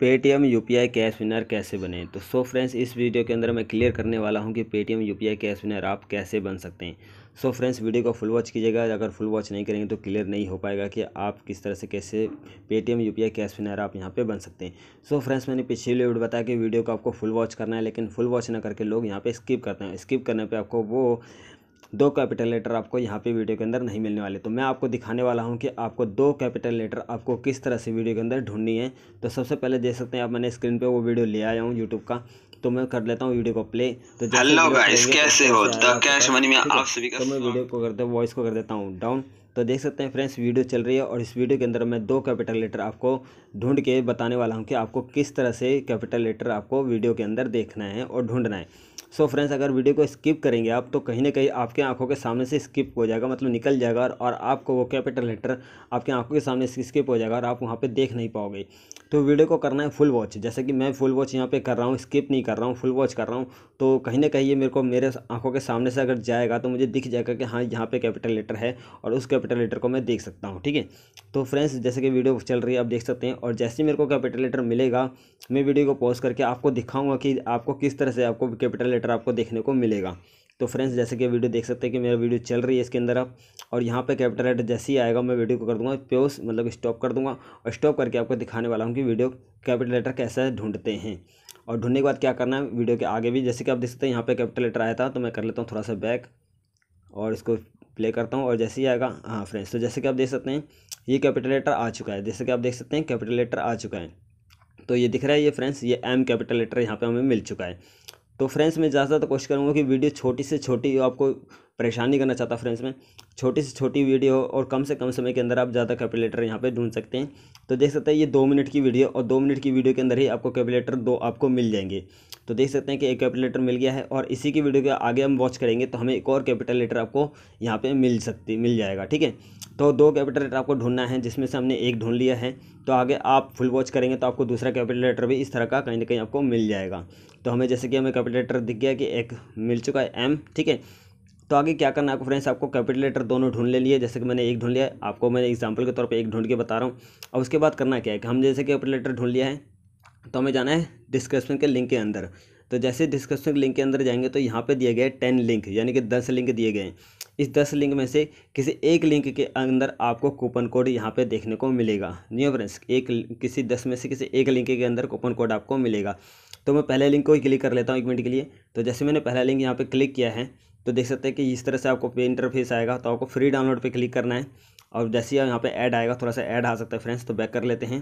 Paytm U P I cash winner कैसे बने तो सो फ्रेंड्स इस वीडियो के अंदर मैं क्लियर करने वाला हूं कि Paytm U P I cash winner आप कैसे बन सकते हैं सो फ्रेंड्स वीडियो को फुल वॉच कीजिएगा अगर फुल वॉच नहीं करेंगे तो क्लियर नहीं हो पाएगा कि आप किस तरह से कैसे Paytm U P I cash winner आप यहाँ पे बन सकते हैं सो so फ्रेंड्स मैंने पिछली वीडियो बताया कि वीडियो को आपको फुल वॉच करना है लेकिन फुल वॉच ना करके लोग यहाँ पर स्किप करते हैं स्किप करने पर आपको वो दो कैपिटल लेटर आपको यहाँ पे वीडियो के अंदर नहीं मिलने वाले तो मैं आपको दिखाने वाला हूँ कि आपको दो कैपिटल लेटर आपको किस तरह से वीडियो के अंदर ढूंढनी है तो सबसे पहले देख सकते हैं आप मैंने स्क्रीन पे वो वीडियो ले आया हूँ यूट्यूब का तो मैं कर लेता हूँ वीडियो को प्ले तो हेलो गाइस कैसे हो द कैश मनी में आप सभी का तो मैं वीडियो हाँ। को करते वॉइस को कर देता हूँ डाउन तो देख सकते हैं फ्रेंड्स वीडियो चल रही है और इस वीडियो के अंदर मैं दो कैपिटल लेटर आपको ढूंढ के बताने वाला हूँ कि आपको किस तरह से कैपिटल लेटर आपको वीडियो के अंदर देखना है और ढूंढना है सो so फ्रेंड्स अगर वीडियो को स्किप करेंगे आप तो कहीं ना कहीं आपके आंखों के सामने से स्किप हो जाएगा मतलब निकल जाएगा और आपको वो कैपिटल लेटर आपके आंखों के सामने से स्किप हो जाएगा और आप वहाँ पर देख नहीं पाओगे तो वीडियो को करना है फुल वॉच जैसे कि मैं फुल वॉच यहाँ पे कर रहा हूँ स्किप नहीं कर रहा हूँ फुल वॉच कर रहा हूँ तो कहीं ना कहीं ये मेरे को मेरे आंखों के सामने से अगर जाएगा तो मुझे दिख जाएगा कि हाँ यहाँ पे कैपिटल लेटर है और उस कैपिटल लेटर को मैं देख सकता हूँ ठीक है तो फ्रेंड्स जैसे कि वीडियो चल रही है आप देख सकते हैं और जैसे ही मेरे को कैपिटल लेटर मिलेगा मैं वीडियो को पॉज करके आपको दिखाऊँगा कि आपको किस तरह से आपको कैपिटल लेटर आपको देखने को मिलेगा तो फ्रेंड्स जैसे कि वीडियो देख सकते हैं कि मेरा वीडियो चल रही है इसके अंदर आप और यहाँ पे कैपिटल लेटर जैसे ही आएगा मैं वीडियो को कर दूँगा प्योस मतलब स्टॉप कर दूँगा और स्टॉप करके आपको दिखाने वाला हूँ कि वीडियो कैपिटल लेटर कैसे ढूंढते हैं और ढूंढने के बाद क्या करना है वीडियो के आगे भी जैसे कि आप देख सकते हैं यहाँ पर कैपिटल लेटर आया था तो मैं कर लेता हूँ थोड़ा सा बैक और इसको प्ले करता हूँ और जैसे ही आएगा हाँ फ्रेंड्स तो जैसे कि आप देख सकते हैं ये कैपिटल लेटर आ चुका है जैसे कि आप देख सकते हैं कैपिटल लेटर आ चुका है तो ये दिख रहा है ये फ्रेंड्स ये एम कैपिटल लेटर यहाँ पे हमें मिल चुका है तो फ्रेंड्स मैं ज़्यादा तो ज़्यादा कोशिश करूँगा कि वीडियो छोटी से छोटी आपको परेशानी करना चाहता फ्रेंड्स में छोटी से छोटी वीडियो और कम से कम समय के अंदर आप ज़्यादा कैलकुलेटर यहाँ पे ढूंढ सकते हैं तो देख सकते हैं ये दो मिनट की वीडियो और दो मिनट की वीडियो के अंदर ही आपको कैलकुलेटर दो आपको मिल जाएंगे तो देख सकते हैं कि एक कैलकुलेटर मिल गया है और इसी की वीडियो के आगे हम वॉच करेंगे तो हमें एक और कैपिटल लेटर आपको यहाँ पर मिल सकती मिल जाएगा ठीक है तो दो कैपिटल लेटर आपको ढूंढना है जिसमें से हमने एक ढूंढ लिया है तो आगे आप फुल वॉच करेंगे तो आपको दूसरा कैपिटल लेटर भी इस तरह का कहीं ना कहीं आपको मिल जाएगा तो हमें जैसे कि हमें कैपिटल लेटर दिख गया कि एक मिल चुका है एम ठीक है तो आगे क्या करना है आपको फ्रेंड्स आपको कैपिटल लेटर दोनों ढूंढ ले लिए जैसे कि मैंने एक ढूंढ लिया आपको मैं एग्जाम्पल के तौर पर एक ढूंढ के बता रहा हूँ अब उसके बाद करना क्या है कि हम जैसे कैपिटल लेटर ढूंढ लिया है तो हमें जाना है डिस्क्रिप्शन के लिंक के अंदर तो जैसे डिस्क्रिप्शन के लिंक के अंदर जाएंगे तो यहाँ पे दिए गए टेन लिंक यानी कि दस लिंक दिए गए हैं इस दस लिंक में से किसी एक लिंक के अंदर आपको कूपन कोड यहाँ पे देखने को मिलेगा न्यू फ्रेंड्स एक किसी दस में से किसी एक लिंक के अंदर कूपन कोड आपको मिलेगा तो मैं पहले लिंक को ही क्लिक कर लेता हूँ एक मिनट के लिए तो जैसे मैंने पहला लिंक यहाँ पर क्लिक किया है तो देख सकते हैं कि इस तरह से आपको पे इंटरफेस आएगा तो आपको फ्री डाउनलोड पे क्लिक करना है और जैसे ही यहाँ पे ऐड आएगा थोड़ा सा ऐड आ सकता है फ्रेंड्स तो बैक कर लेते हैं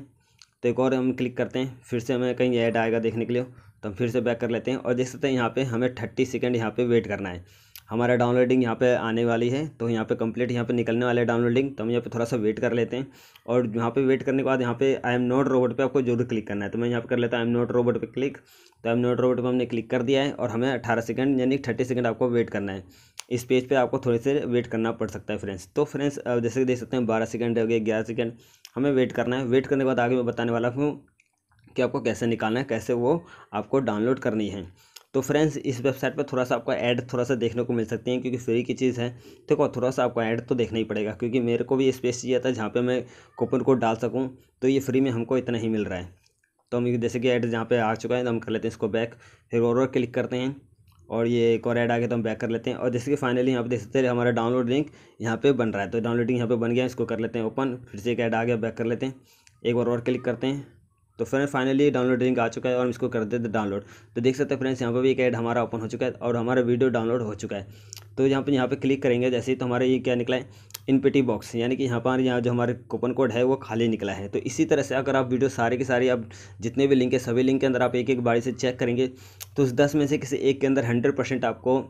तो एक और हम क्लिक करते हैं फिर से हमें कहीं ऐड आएगा देखने के लिए तो हम फिर से बैक कर लेते हैं और देख सकते हैं यहाँ पे हमें थर्टी सेकेंड यहाँ पे वेट करना है हमारा डाउनलोडिंग यहाँ पे आने वाली है तो यहाँ पे कंप्लीट यहाँ पे निकलने वाले डाउनलोडिंग तो हम यहाँ पे थोड़ा सा वेट कर लेते हैं और यहाँ पे वेट करने के बाद यहाँ पे आई एम नॉट रोबोट पे आपको जरूर क्लिक करना है तो मैं यहाँ पे कर लेता हूँ आई एम नॉट रोबोट पे क्लिक तो आई एम नॉट रोबोट पर हमने क्लिक कर दिया है और हमें अठारह सेकेंड यानी थर्टी सेकेंड आपको वेट करना है इस पेज पर आपको थोड़े से वेट करना पड़ सकता है फ्रेंड्स तो फ्रेंड्स जैसे कि देख सकते हैं बारह सेकेंड हो गए ग्यारह सेकेंड हमें वेट करना है वेट करने के बाद आगे मैं बताने वाला हूँ कि आपको कैसे निकालना है कैसे वो आपको डाउनलोड करनी है तो फ्रेंड्स इस वेबसाइट पर थोड़ा सा आपको ऐड थोड़ा सा देखने को मिल सकती है क्योंकि फ्री की चीज़ है देखो तो थोड़ा सा आपको ऐड तो देखना ही पड़ेगा क्योंकि मेरे को भी स्पेस चाहिए था जहाँ पर मैं कूपन कोड डाल सकूँ तो ये फ्री में हमको इतना ही मिल रहा है तो हम जैसे कि ऐड जहाँ पे आ चुका है तो हम कर लेते हैं इसको बैक फिर और और क्लिक करते हैं और ये एक और ऐड आ गया तो हम बैक कर लेते हैं और जैसे कि फाइनली यहाँ पे देख सकते हैं हमारा डाउनलोड लिंक यहाँ पे बन रहा है तो डाउनलोड लिंक यहाँ पे बन गया इसको कर लेते हैं ओपन फिर से एक ऐड आ गया बैक कर लेते हैं एक बार और, और क्लिक करते हैं तो फ्रेंड फाइनली डाउनलोड लिंक आ चुका है और हम इसको कर देते डाउनलोड तो देख सकते हैं फ्रेंड्स यहाँ पर भी एक ऐड हमारा ओपन हो चुका है और हमारा वीडियो डाउनलोड हो चुका है तो यहाँ पर यहाँ पर क्लिक करेंगे जैसे ही तो हमारा ये क्या निकला है इनपिटी बॉक्स यानी कि यहाँ पर यहाँ जो हमारे कूपन कोड है वो खाली निकला है तो इसी तरह से अगर आप वीडियो सारे के सारे आप जितने भी लिंक है सभी लिंक के अंदर आप एक एक बारी से चेक करेंगे तो उस दस में से किसी एक के अंदर हंड्रेड परसेंट आपको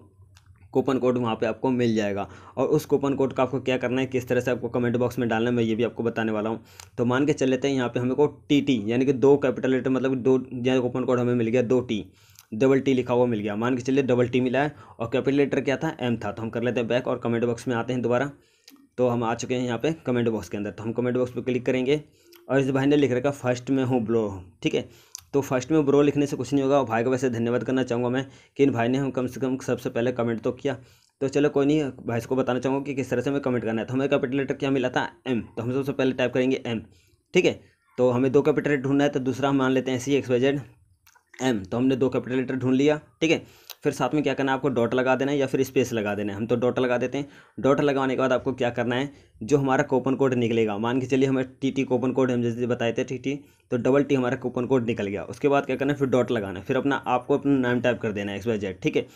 कूपन कोड वहाँ पे आपको मिल जाएगा और उस कूपन कोड का आपको क्या करना है किस तरह से आपको कमेंट बॉक्स में डालना है मैं ये भी आपको बताने वाला हूँ तो मान के चल लेते हैं यहाँ पे हमें को टी टी यानी कि दो कैपिटल लेटर मतलब दो यहाँ कूपन कोड हमें मिल गया दो टी डबल टी लिखा हुआ मिल गया मान के चलिए डबल टी मिला है और कैपिटल लेटर क्या था एम था तो हम कर लेते हैं बैक और कमेंट बॉक्स में आते हैं दोबारा तो हम आ चुके हैं यहाँ पर कमेंट बॉक्स के अंदर तो हम कमेंट बॉक्स पर क्लिक करेंगे और इस भाई ने लिख रखा फर्स्ट में हूँ ब्लो ठीक है तो फर्स्ट में ब्रो लिखने से कुछ नहीं होगा भाई को वैसे धन्यवाद करना चाहूँगा मैं कि इन भाई ने हम कम से कम सबसे पहले कमेंट तो किया तो चलो कोई नहीं भाई को बताना चाहूँगा कि किस तरह से हमें कमेंट करना है तो हमें कैपिटल लेटर क्या मिला था एम तो हम सबसे पहले टाइप करेंगे एम ठीक है तो हमें दो कैपिटल लेटर ढूंढना है तो दूसरा हम मान लेते हैं C X Y Z M तो हमने दो कैपिटल लेटर ढूंढ लिया ठीक है फिर साथ में क्या करना है आपको डॉट लगा देना है या फिर स्पेस लगा देना है हम तो डॉट लगा देते हैं डॉट लगाने के बाद आपको क्या करना है जो हमारा कोपन कोड निकलेगा मान के चलिए हमें टी टी कोपन कोड हम जैसे बताए थे टी टी तो डबल टी हमारा कोपन कोड निकल गया उसके बाद क्या करना है फिर डॉट लगाना है फिर अपना आपको अपना नाम टाइप कर देना है एक्स वाई जेड ठीक है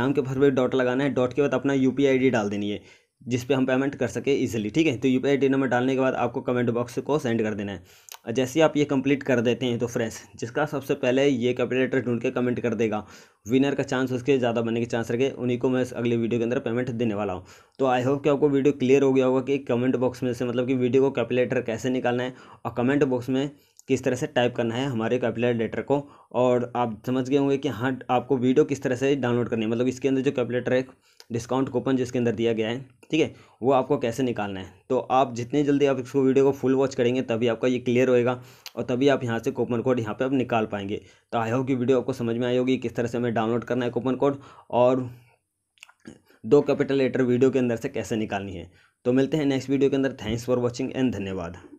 नाम के भर पर डॉट लगाना है डॉट के बाद अपना यू पी आई डी डाल देनी है जिस पे हम पेमेंट कर सके इजीली ठीक है तो यू पी नंबर डालने के बाद आपको कमेंट बॉक्स को सेंड कर देना है जैसे ही आप ये कंप्लीट कर देते हैं तो फ्रेंड्स जिसका सबसे पहले ये कैपिटेटर ढूंढ के कमेंट कर देगा विनर का चांस उसके ज़्यादा बनने के चांस रखे उन्हीं को मैं अगले वीडियो के अंदर पेमेंट देने वाला हूँ तो आई होप कि आपको वीडियो क्लियर हो गया होगा कि कमेंट बॉक्स में से मतलब कि वीडियो को कैपिलेटर कैसे निकालना है और कमेंट बॉक्स में किस तरह से टाइप करना है हमारे कैपिलर लेटर को और आप समझ गए होंगे कि हाँ आपको वीडियो किस तरह से डाउनलोड करनी है मतलब इसके अंदर जो कैपिलेटर है डिस्काउंट कूपन जिसके अंदर दिया गया है ठीक है वो आपको कैसे निकालना है तो आप जितनी जल्दी आप इसको वीडियो को फुल वॉच करेंगे तभी आपका ये क्लियर होएगा और तभी आप यहाँ से कूपन कोड यहाँ पे आप निकाल पाएंगे तो आई होप कि वीडियो आपको समझ में आई होगी किस तरह से हमें डाउनलोड करना है कूपन कोड और दो कैपिटल लेटर वीडियो के अंदर से कैसे निकालनी है तो मिलते हैं नेक्स्ट वीडियो के अंदर थैंक्स फॉर वॉचिंग एंड धन्यवाद